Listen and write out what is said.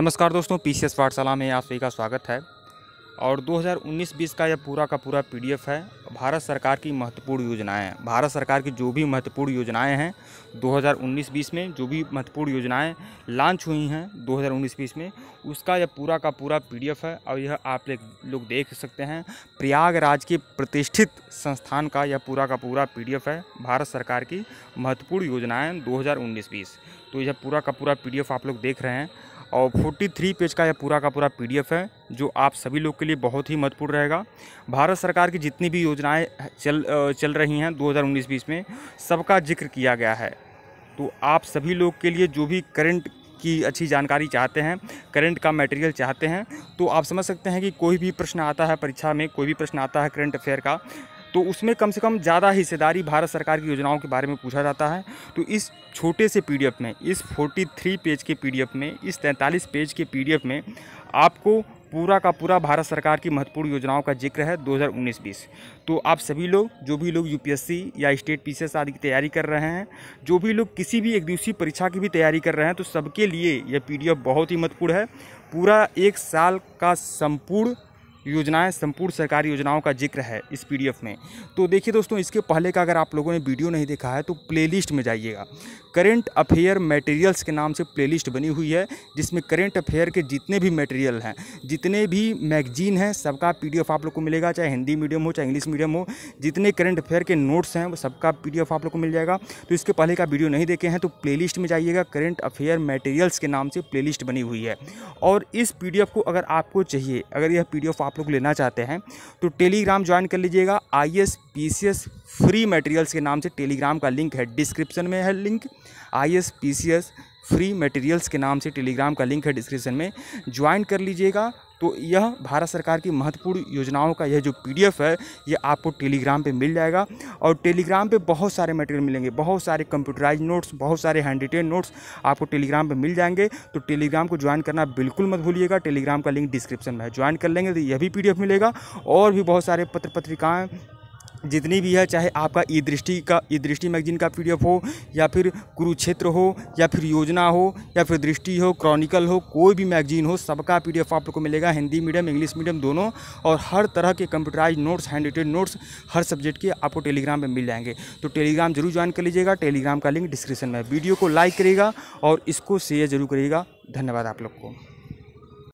नमस्कार दोस्तों P C S पाठशाला में आप सभी का स्वागत है और 2019-20 का यह पूरा का पूरा पीडीएफ है भारत सरकार की महत्वपूर्ण योजनाएं भारत सरकार की जो भी महत्वपूर्ण योजनाएं हैं 2019-20 में जो भी महत्वपूर्ण योजनाएं लॉन्च हुई हैं 2019-20 में उसका यह पूरा का पूरा पीडीएफ है और यह आप लोग देख सकते हैं प्रयागराज के प्रतिष्ठित संस्थान का यह पूरा का पूरा पी है भारत सरकार की महत्वपूर्ण योजनाएँ दो हज़ार तो यह पूरा का पूरा पी आप लोग देख रहे हैं और 43 पेज का यह पूरा का पूरा पीडीएफ है जो आप सभी लोग के लिए बहुत ही महत्वपूर्ण रहेगा भारत सरकार की जितनी भी योजनाएं चल चल रही हैं 2019-20 में सबका जिक्र किया गया है तो आप सभी लोग के लिए जो भी करंट की अच्छी जानकारी चाहते हैं करंट का मटेरियल चाहते हैं तो आप समझ सकते हैं कि कोई भी प्रश्न आता है परीक्षा में कोई भी प्रश्न आता है करंट अफेयर का तो उसमें कम से कम ज़्यादा हिस्सेदारी भारत सरकार की योजनाओं के बारे में पूछा जाता है तो इस छोटे से पीडीएफ में इस 43 पेज के पीडीएफ में इस 43 पेज के पीडीएफ में आपको पूरा का पूरा भारत सरकार की महत्वपूर्ण योजनाओं का जिक्र है 2019-20 तो आप सभी लोग जो भी लोग यूपीएससी या स्टेट पी आदि की तैयारी कर रहे हैं जो भी लोग किसी भी एक दिवसीय परीक्षा की भी तैयारी कर रहे हैं तो सबके लिए यह पीडीएफ बहुत ही महत्वपूर्ण है पूरा एक साल का संपूर्ण योजनाएं संपूर्ण सरकारी योजनाओं का जिक्र है इस पीडीएफ में तो देखिए दोस्तों इसके पहले का अगर आप लोगों ने वीडियो नहीं देखा है तो प्लेलिस्ट में जाइएगा करेंट अफेयर मटेरियल्स के नाम से प्लेलिस्ट बनी हुई है जिसमें करेंट अफेयर के जितने भी मटेरियल हैं जितने भी मैगजीन हैं सबका पी आप लोग को मिलेगा चाहे हिंदी मीडियम हो चाहे इंग्लिश मीडियम हो जितने करेंट अफेयर के नोट्स हैं वो सबका पी आप लोग को मिल जाएगा तो इसके पहले का वीडियो नहीं देखे हैं तो प्लेलिस्ट में जाइएगा करेंट अफेयर मटेरियल्स के नाम से प्लेलिस्ट बनी हुई है और इस पी को अगर आपको चाहिए अगर यह पी आप लोग लेना चाहते हैं तो टेलीग्राम ज्वाइन कर लीजिएगा I S P C S free materials के नाम से टेलीग्राम का लिंक है डिस्क्रिप्शन में है link I S P C S free materials के नाम से टेलीग्राम का लिंक है डिस्क्रिप्शन में ज्वाइन कर लीजिएगा तो यह भारत सरकार की महत्वपूर्ण योजनाओं का यह जो पीडीएफ है ये आपको टेलीग्राम पे मिल जाएगा और टेलीग्राम पे बहुत सारे मटेरियल मिलेंगे बहुत सारे कंप्यूटराइज नोट्स बहुत सारे हैंड रिटेन नोट्स आपको टेलीग्राम पे मिल जाएंगे तो टेलीग्राम को ज्वाइन करना बिल्कुल मत भूलिएगा टेलीग्राम का लिंक डिस्क्रिप्शन में है ज्वाइन कर लेंगे तो यह भी पी मिलेगा और भी बहुत सारे पत्र पत्रिकाएँ जितनी भी है चाहे आपका ई दृष्टि का ई दृष्टि मैगजीन का पी हो या फिर कुरुक्षेत्र हो या फिर योजना हो या फिर दृष्टि हो क्रॉनिकल हो कोई भी मैगजीन हो सबका पी आप लोग को मिलेगा हिंदी मीडियम इंग्लिश मीडियम दोनों और हर तरह के computerise notes hand written notes हर सब्जेक्ट के आपको टेलीग्राम पर मिल जाएंगे तो टेलीग्राम जरूर ज्वाइन कर लीजिएगा टेलीग्राम का लिंक डिस्क्रिप्शन में वीडियो को लाइक करिएगा और इसको शेयर जरूर करिएगा धन्यवाद आप लोग को